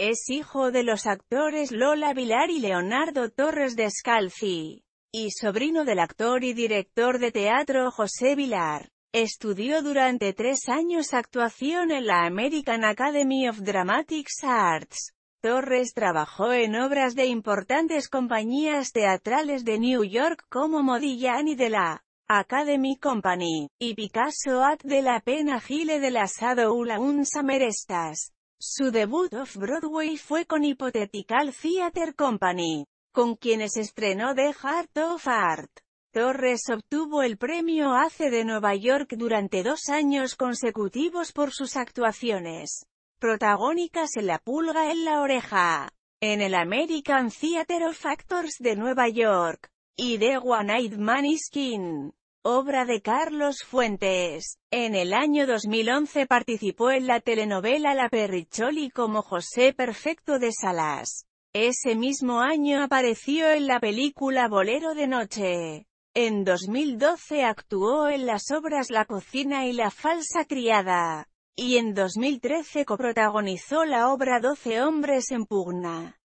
Es hijo de los actores Lola Vilar y Leonardo Torres de Descalzi, y sobrino del actor y director de teatro José Vilar. Estudió durante tres años actuación en la American Academy of Dramatic Arts. Torres trabajó en obras de importantes compañías teatrales de New York como Modigliani de la Academy Company, y Picasso at de la Pena Gile de la Sado Un Samerestas. Su debut off-Broadway fue con Hypothetical Theatre Company, con quienes estrenó The Heart of Art. Torres obtuvo el premio ACE de Nueva York durante dos años consecutivos por sus actuaciones protagónicas en La pulga en la oreja, en el American Theatre of Actors de Nueva York, y The One night Man obra de Carlos Fuentes. En el año 2011 participó en la telenovela La Perricholi como José Perfecto de Salas. Ese mismo año apareció en la película Bolero de Noche. En 2012 actuó en las obras La cocina y La falsa criada. Y en 2013 coprotagonizó la obra Doce hombres en pugna.